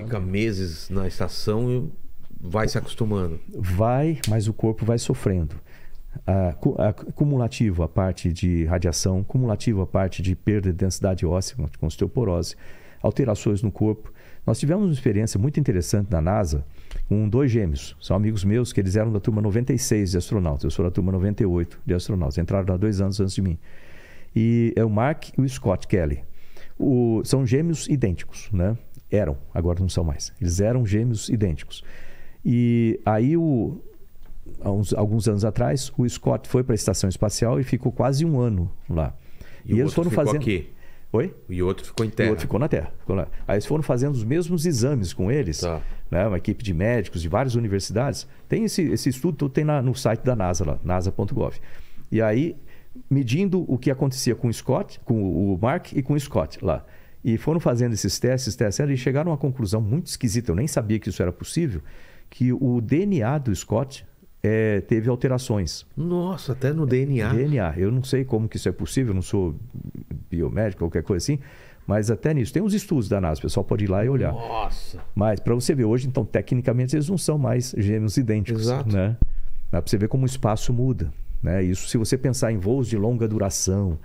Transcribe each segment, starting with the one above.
Fica meses na estação e vai se acostumando. Vai, mas o corpo vai sofrendo. acumulativo a, cumulativo a parte de radiação, cumulativo a parte de perda de densidade óssea, com osteoporose, alterações no corpo. Nós tivemos uma experiência muito interessante na NASA com dois gêmeos, são amigos meus, que eles eram da turma 96 de astronautas, eu sou da turma 98 de astronautas, entraram há dois anos antes de mim. E é o Mark e o Scott Kelly. O, são gêmeos idênticos, né? Eram, agora não são mais. Eles eram gêmeos idênticos. E aí, o, uns, alguns anos atrás, o Scott foi para a estação espacial e ficou quase um ano lá. E, e eles foram fazendo. Aqui. Oi? E outro ficou em terra. E outro ficou na terra. Ficou lá. Aí eles foram fazendo os mesmos exames com eles, tá. né? uma equipe de médicos de várias universidades. Tem esse, esse estudo, tem na, no site da NASA, lá, nasa.gov. E aí, medindo o que acontecia com o Scott, com o Mark e com o Scott lá. E foram fazendo esses testes, testes, e chegaram a uma conclusão muito esquisita, eu nem sabia que isso era possível, que o DNA do Scott é, teve alterações. Nossa, até no DNA. DNA. Eu não sei como que isso é possível, não sou biomédico, qualquer coisa assim, mas até nisso. Tem uns estudos da NASA, o pessoal pode ir lá e olhar. Nossa! Mas para você ver, hoje, então, tecnicamente, eles não são mais gêmeos idênticos. Exato. Né? para você ver como o espaço muda. Né? Isso se você pensar em voos de longa duração,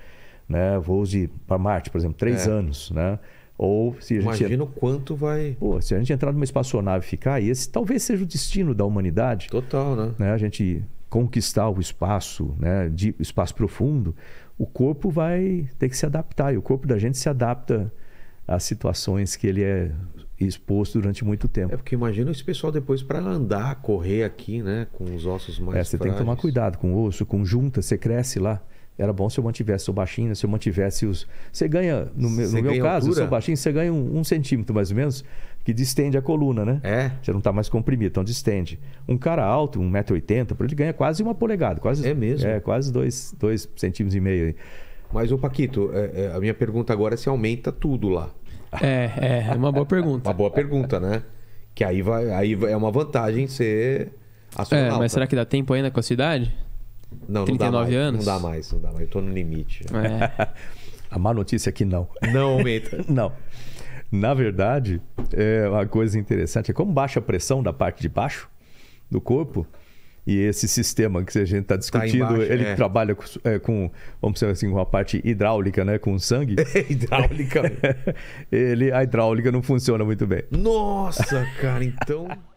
né? Voos para Marte, por exemplo, três é. anos, né? Ou se a gente Imagina o quanto vai. Pô, se a gente entrar numa espaçonave e ficar, esse talvez seja o destino da humanidade. Total, né? né? A gente conquistar o espaço, né? De espaço profundo, o corpo vai ter que se adaptar. E o corpo da gente se adapta às situações que ele é exposto durante muito tempo. É porque imagina esse pessoal depois para andar, correr aqui, né? Com os ossos mais. É, você frágeis. tem que tomar cuidado com o osso, com junta, você cresce lá. Era bom se eu mantivesse, o baixinho, se eu mantivesse os. Você ganha, no, meu, no meu caso, altura? eu baixinho, você ganha um, um, centímetro mais ou menos, que distende a coluna, né? É. Você não está mais comprimido, então distende. Um cara alto, 1,80m, ele ganha quase uma polegada, quase. É mesmo? É, quase 2 centímetros e meio Mas, ô Paquito, é, é, a minha pergunta agora é se aumenta tudo lá. É, é, é uma boa pergunta. uma boa pergunta, né? Que aí, vai, aí é uma vantagem ser É, mas será que dá tempo ainda com a cidade? Não, 39 não mais, anos? Não dá mais, não dá mais. Eu tô no limite. É. a má notícia é que não. Não aumenta. não. Na verdade, é uma coisa interessante é como baixa a pressão da parte de baixo do corpo e esse sistema que a gente está tá discutindo, tá embaixo, ele é. trabalha com, é, com, vamos dizer assim, com a parte hidráulica, né? Com sangue. hidráulica. ele, a hidráulica não funciona muito bem. Nossa, cara, então...